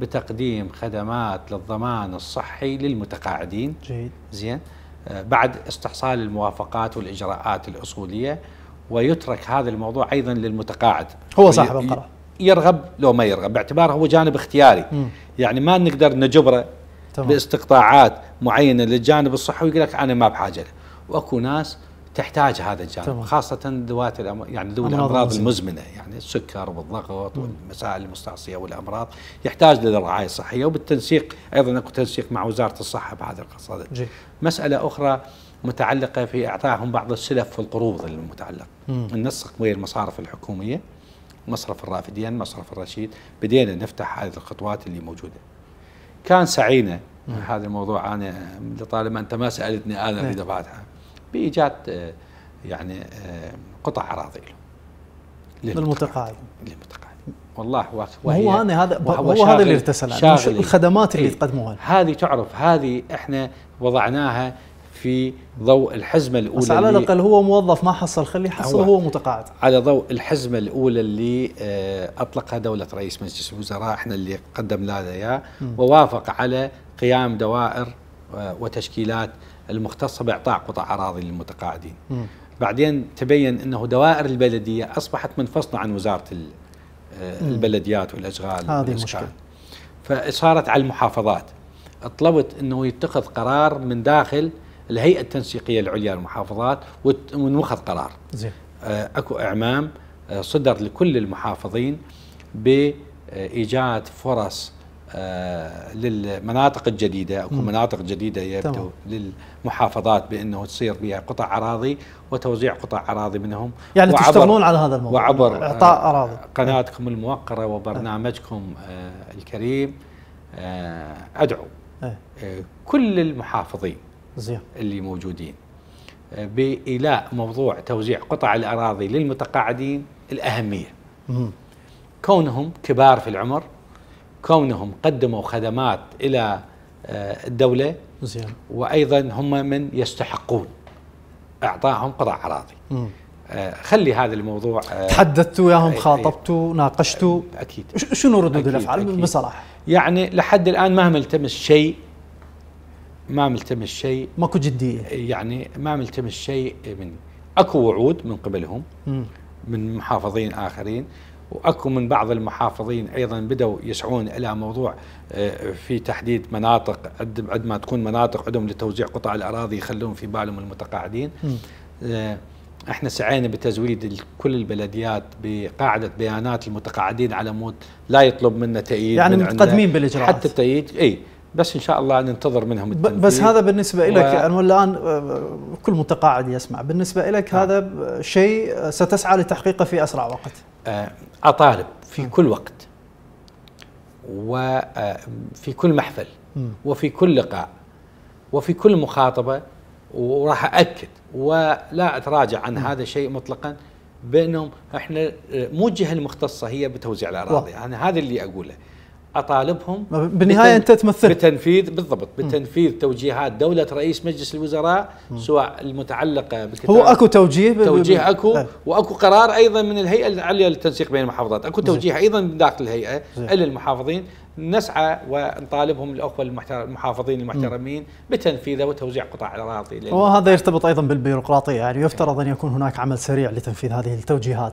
بتقديم خدمات للضمان الصحي للمتقاعدين جيد زين آه، بعد استحصال الموافقات والاجراءات الاصوليه ويترك هذا الموضوع ايضا للمتقاعد هو صاحب القرار يرغب لو ما يرغب باعتباره هو جانب اختياري م. يعني ما نقدر نجبره باستقطاعات معينه للجانب الصحي ويقول لك انا ما بحاجه له واكو ناس تحتاج هذا الجانب طبعا. خاصه ذوات الأم... يعني ذوي الامراض المزمنه يعني السكر والضغط والمسائل المستعصيه والامراض يحتاج للرعايه الصحيه وبالتنسيق ايضا اكو تنسيق مع وزاره الصحه بهذا القصد مساله اخرى متعلقه في اعطائهم بعض السلف والقروض المتعلق ننسق ويا المصارف الحكوميه مصرف الرافدين مصرف الرشيد بدينا نفتح هذه الخطوات اللي موجوده كان سعينا هذا الموضوع انا لطالما انت ما سالتني انا نعم. اريد ابعثها بايجاد آه، يعني آه، قطع اراضي له للمتقاعد للمتقاعد والله وهي هو انا هذا هو هذا اللي ارتسل الخدمات اللي تقدموها إيه. هذه تعرف هذه احنا وضعناها في ضوء الحزمة الأولى بس على الأقل هو موظف ما حصل خليه يحصل هو متقاعد على ضوء الحزمة الأولى اللي آه، أطلقها دولة رئيس مجلس الوزراء احنا اللي قدمنا لها ووافق على قيام دوائر وتشكيلات المختصه باعطاء قطع اراضي للمتقاعدين. بعدين تبين انه دوائر البلديه اصبحت منفصله عن وزاره البلديات والاشغال هذه المشكله فصارت على المحافظات طلبت انه يتخذ قرار من داخل الهيئه التنسيقيه العليا للمحافظات ونوخذ قرار زين آه، اكو اعمام آه، صدر لكل المحافظين بايجاد فرص آه، للمناطق الجديدة أو مناطق جديدة يبدو تمام. للمحافظات بأنه تصير بها قطع أراضي وتوزيع قطع أراضي منهم يعني تشتغلون على هذا الموضوع وعبر آه، إعطاء أراضي قناتكم الموقرة وبرنامجكم آه، الكريم أدعو إيه. كل المحافظين زين. اللي موجودين بإيلاء موضوع توزيع قطع الأراضي للمتقاعدين الأهمية مم. كونهم كبار في العمر كونهم قدموا خدمات إلى آه، الدولة زين. وأيضا هم من يستحقون إعطائهم قطع أراضي آه، خلي هذا الموضوع آه، تحدثتوا وياهم خاطبتوا ناقشتوا اكيد شنو ردود الافعال بصراحه؟ يعني لحد الان ما ملتمس شيء ما ملتمس شيء ماكو جديه يعني ما ملتمس شيء من اكو وعود من قبلهم م. من محافظين اخرين واكو من بعض المحافظين ايضا بدوا يسعون الى موضوع آه، في تحديد مناطق قد ما تكون مناطق عندهم لتوزيع قطع الاراضي يخلون في بالهم المتقاعدين آه، احنا سعينا بتزويد كل البلديات بقاعده بيانات المتقاعدين على مود لا يطلب منا تأييد يعني من متقدمين بالاجراءات حتى التأييد اي بس ان شاء الله ننتظر منهم التنفيذ بس هذا بالنسبه لك يعني الان آه، كل متقاعد يسمع بالنسبه لك آه. هذا شيء ستسعى لتحقيقه في اسرع وقت آه، اطالب في آه. كل وقت وفي كل محفل وفي كل لقاء وفي كل مخاطبه وراح اكد ولا اتراجع عن م. هذا الشيء مطلقا بانهم احنا مو الجهه المختصه هي بتوزيع الاراضي انا يعني هذا اللي اقوله اطالبهم بالنهايه انت تمثل بتنفيذ بالضبط بتنفيذ م. توجيهات دوله رئيس مجلس الوزراء م. سواء المتعلقه بكتاب هو اكو توجيه توجيه اكو واكو قرار ايضا من الهيئه العليا للتنسيق بين المحافظات اكو توجيه ايضا ايضا داخل الهيئه الى المحافظين نسعى ونطالبهم الاخوه المحافظين المحترمين بتنفيذه وتوزيع قطع الاراضي وهذا يرتبط ايضا بالبيروقراطيه يعني يفترض ان يكون هناك عمل سريع لتنفيذ هذه التوجيهات